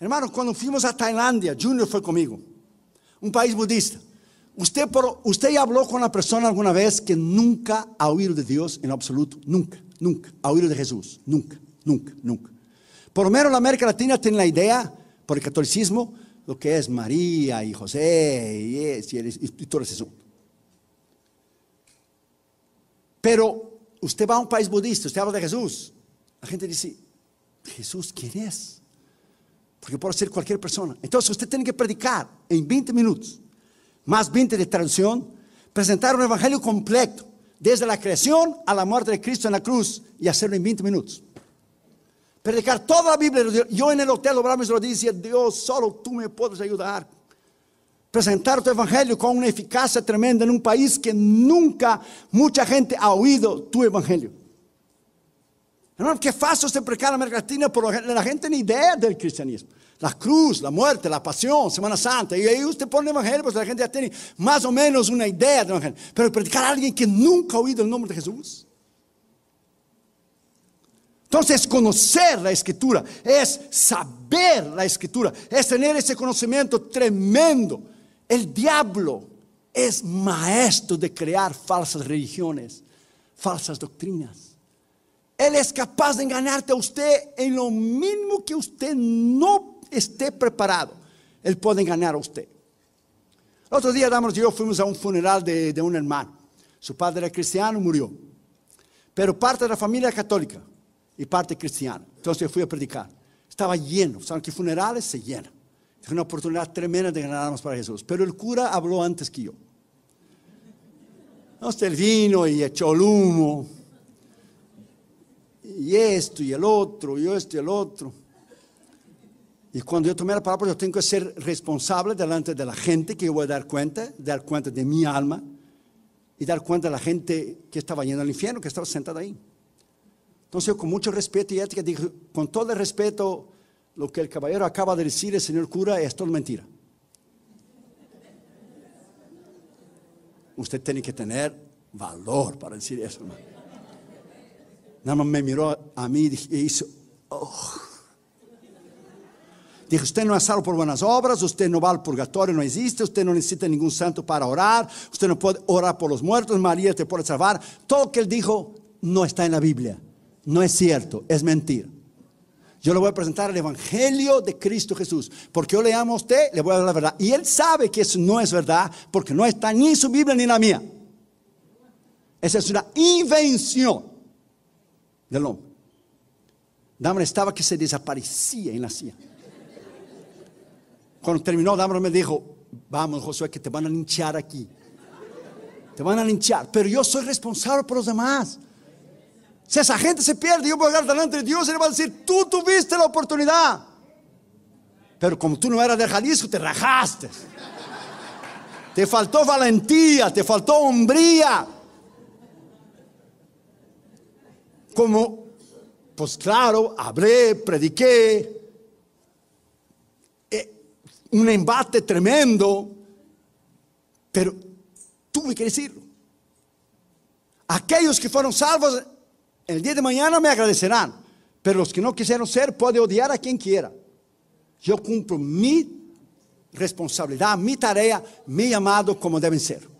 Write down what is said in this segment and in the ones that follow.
Hermano, cuando fuimos a Tailandia, Junior fue conmigo, un país budista. Usted, por, usted habló con una persona alguna vez que nunca ha oído de Dios en absoluto, nunca, nunca, ha oído de Jesús, nunca, nunca, nunca. Por lo menos en América Latina tiene la idea, por el catolicismo, lo que es María y José y, todo eso Pero usted va a un país budista, usted habla de Jesús. La gente dice, Jesús, ¿quién es? porque puede ser cualquier persona. Entonces usted tiene que predicar en 20 minutos, más 20 de traducción, presentar un evangelio completo, desde la creación a la muerte de Cristo en la cruz, y hacerlo en 20 minutos. Predicar toda la Biblia. Yo en el hotel lo mis Lo Dios, solo tú me puedes ayudar. Presentar tu evangelio con una eficacia tremenda en un país que nunca mucha gente ha oído tu evangelio. Hermano, qué fácil se predicar en América Latina, la gente ni idea del cristianismo. La cruz, la muerte, la pasión, Semana Santa. Y ahí usted pone el evangelio, pues la gente ya tiene más o menos una idea del evangelio. Pero predicar a alguien que nunca ha oído el nombre de Jesús. Entonces, conocer la escritura es saber la escritura, es tener ese conocimiento tremendo. El diablo es maestro de crear falsas religiones, falsas doctrinas. Él es capaz de engañarte a usted en lo mismo que usted no esté preparado. Él puede engañar a usted. El otro día, Damos y yo fuimos a un funeral de, un hermano. Su padre era cristiano, murió. Pero parte de la familia católica y parte cristiana. Entonces yo fui a predicar. Estaba lleno. Saben que funerales se llenan. Fue una oportunidad tremenda de ganarnos para Jesús. Pero el cura habló antes que yo. Entonces él vino y echó el humo esto y el otro, y esto y el otro. Y cuando yo tomé la palabra, pues, yo tengo que ser responsable delante de la gente que yo voy a dar cuenta, dar cuenta de mi alma y dar cuenta de la gente que estaba yendo al infierno, que estaba sentada ahí. Entonces yo con mucho respeto y ética dije, con todo el respeto, lo que el caballero acaba de decir, el señor cura, es todo mentira. Usted tiene que tener valor para decir eso, hermano. Nada más me miró a mí y hizo, oh. Dijo, usted no es salvo por buenas obras, usted no va al purgatorio, no existe, usted no necesita ningún santo para orar, usted no puede orar por los muertos, María te puede salvar. Todo lo que él dijo no está en la Biblia, no es cierto, es mentira. Yo le voy a presentar el Evangelio de Cristo Jesús, porque yo le amo a usted, le voy a dar la verdad. Y él sabe que eso no es verdad, porque no está ni en su Biblia ni en la mía. Esa es una invención del hombre. Damro estaba que se desaparecía en la silla. Cuando terminó, Damro me dijo, vamos Josué, que te van a linchar aquí. Te van a linchar, pero yo soy responsable por los demás. Si esa gente se pierde, yo voy a hablar delante de Dios y le voy a decir, tú tuviste la oportunidad. Pero como tú no eras de Jalisco, te rajaste. Te faltó valentía, te faltó hombría. como, pues claro, hablé, prediqué, eh, un embate tremendo, pero tuve que decirlo. Aquellos que fueron salvos el día de mañana me agradecerán, pero los que no quisieron ser Pueden odiar a quien quiera. Yo cumplo mi responsabilidad, mi tarea, mi llamado como deben ser.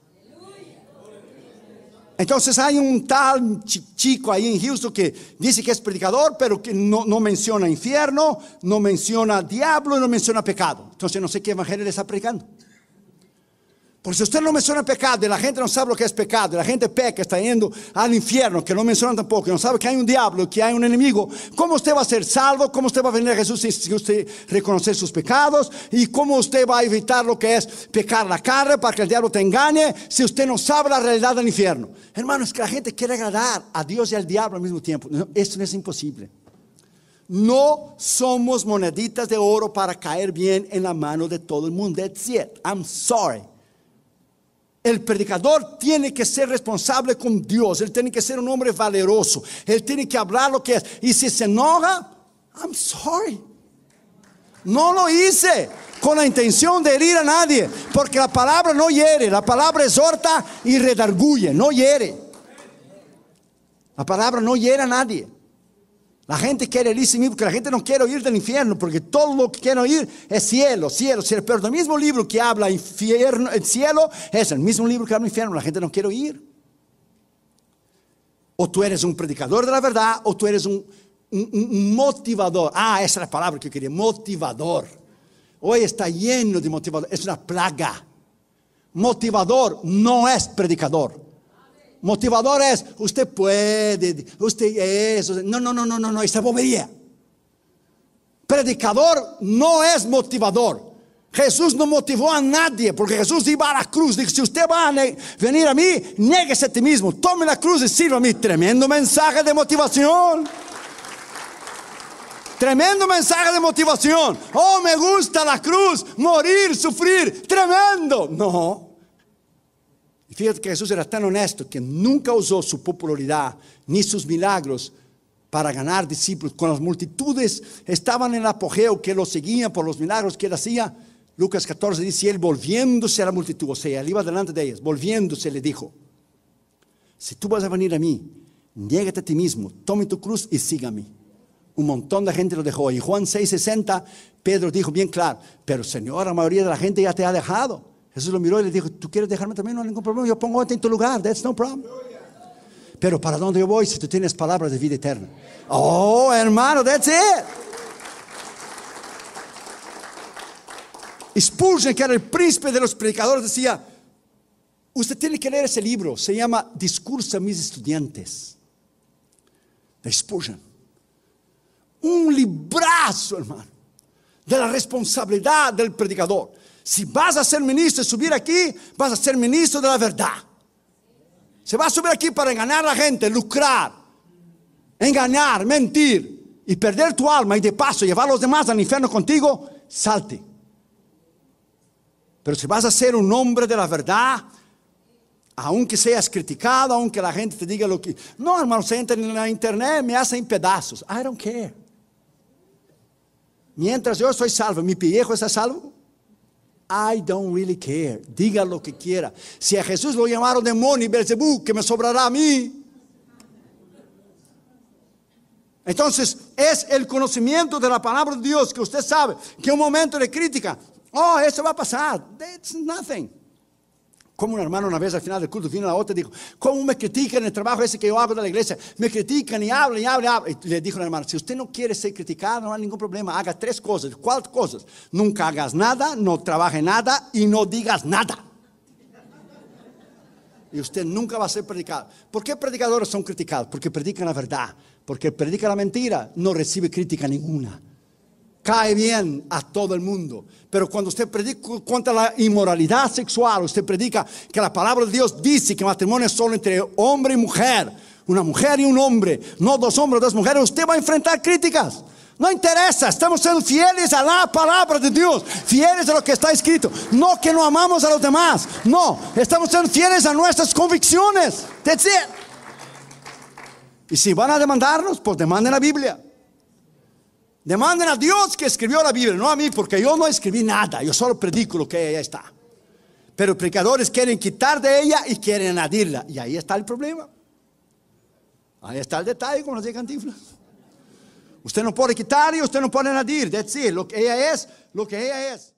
Entonces hay un tal chico ahí en Houston que dice que es predicador, pero que no, menciona infierno, no menciona diablo, no menciona pecado. Entonces no sé qué evangelio le está predicando. Porque si usted no menciona pecado y la gente no sabe lo que es pecado, y la gente peca, está yendo al infierno, que no menciona tampoco, que no sabe que hay un diablo, que hay un enemigo, ¿cómo usted va a ser salvo? ¿Cómo usted va a venir a Jesús si usted reconoce sus pecados? ¿Y cómo usted va a evitar lo que es pecar la carne para que el diablo te engañe si usted no sabe la realidad del infierno? Hermanos, que la gente quiere agradar a Dios y al diablo al mismo tiempo. esto no es imposible. No somos moneditas de oro para caer bien en la mano de todo el mundo. That's it. I'm sorry. El predicador tiene que ser responsable con Dios. Él tiene que ser un hombre valeroso. Él tiene que hablar lo que es. Y si se enoja, I'm sorry. No lo hice con la intención de herir a nadie. Porque la palabra no hiere. La palabra exhorta y redarguye. No hiere. La palabra no hiere a nadie. La gente quiere sin mismo, porque la gente no quiere ir del infierno, porque todo lo que quiere ir es cielo, cielo, cielo. Pero el mismo libro que habla infierno, el cielo es el mismo libro que habla infierno, la gente no quiere ir O tú eres un predicador de la verdad, o tú eres un, motivador. Ah, esa es la palabra que yo quería, motivador. Hoy está lleno de motivador es una plaga. Motivador no es predicador motivador es, usted puede, usted es, no, no, no, no, no, no, esa bobería. Predicador no es motivador. Jesús no motivó a nadie, porque Jesús iba a la cruz. Dijo, si usted va a venir a mí, nieguese a ti mismo, tome la cruz y sirva a mí. Tremendo mensaje de motivación. Tremendo mensaje de motivación. Oh, me gusta la cruz, morir, sufrir. Tremendo. No, Fíjate que Jesús era tan honesto que nunca usó su popularidad ni sus milagros para ganar discípulos. Con las multitudes estaban en el apogeo que lo seguían por los milagros que él hacía, Lucas 14 dice, él volviéndose a la multitud, o sea, él iba delante de ellas, volviéndose le dijo, si tú vas a venir a mí, niégate a ti mismo, tome tu cruz y sígame. Un montón de gente lo dejó. Y Juan 6:60, Pedro dijo bien claro, pero Señor, la mayoría de la gente ya te ha dejado. Jesús lo miró y le dijo, ¿tú quieres dejarme también? No hay ningún problema, yo pongo en tu lugar, that's no problem. Pero ¿para dónde yo voy si tú tienes palabras de vida eterna? Oh, hermano, that's it. Spurgeon, que era el príncipe de los predicadores, decía, usted tiene que leer ese libro, se llama Discurso a mis estudiantes, de Spurgeon. Un librazo, hermano, de la responsabilidad del predicador si vas a ser ministro y subir aquí, vas a ser ministro de la verdad. Se va a subir aquí para engañar a la gente, lucrar, engañar, mentir y perder tu alma y de paso llevar a los demás al infierno contigo, salte. Pero si vas a ser un hombre de la verdad, aunque seas criticado, aunque la gente te diga lo que... No, hermano, se entra en la internet, me hacen pedazos. I don't care. Mientras yo soy salvo, mi pellejo está salvo, I don't really care. Diga lo que quiera. Si a Jesús lo llamaron demonio y Belzebú, que me sobrará a mí. Entonces, es el conocimiento de la palabra de Dios que usted sabe que un momento de crítica, oh, eso va a pasar. That's nothing. Como un hermano una vez al final del culto vino a la otra y dijo, ¿cómo me critican el trabajo ese que yo hago de la iglesia? Me critican y hablan y hablan y hablan. Y le dijo al hermano, si usted no quiere ser criticado, no hay ningún problema, haga tres cosas. Cuatro cosas? Nunca hagas nada, no trabaje nada y no digas nada. Y usted nunca va a ser predicado. ¿Por qué predicadores son criticados? Porque predican la verdad. Porque predica la mentira, no recibe crítica ninguna cae bien a todo el mundo. Pero cuando usted predica contra la inmoralidad sexual, usted predica que la palabra de Dios dice que el matrimonio es solo entre hombre y mujer, una mujer y un hombre, no dos hombres, dos mujeres, usted va a enfrentar críticas. No interesa, estamos siendo fieles a la palabra de Dios, fieles a lo que está escrito. No que no amamos a los demás, no, estamos siendo fieles a nuestras convicciones. Y si van a demandarnos, pues demanden la Biblia. Demanden a Dios que escribió la Biblia, no a mí, porque yo no escribí nada, yo solo predico lo que ella está. Pero los predicadores quieren quitar de ella y quieren añadirla. Y ahí está el problema. Ahí está el detalle, con las Usted no puede quitar y usted no puede añadir. Decir, lo que ella es, lo que ella es.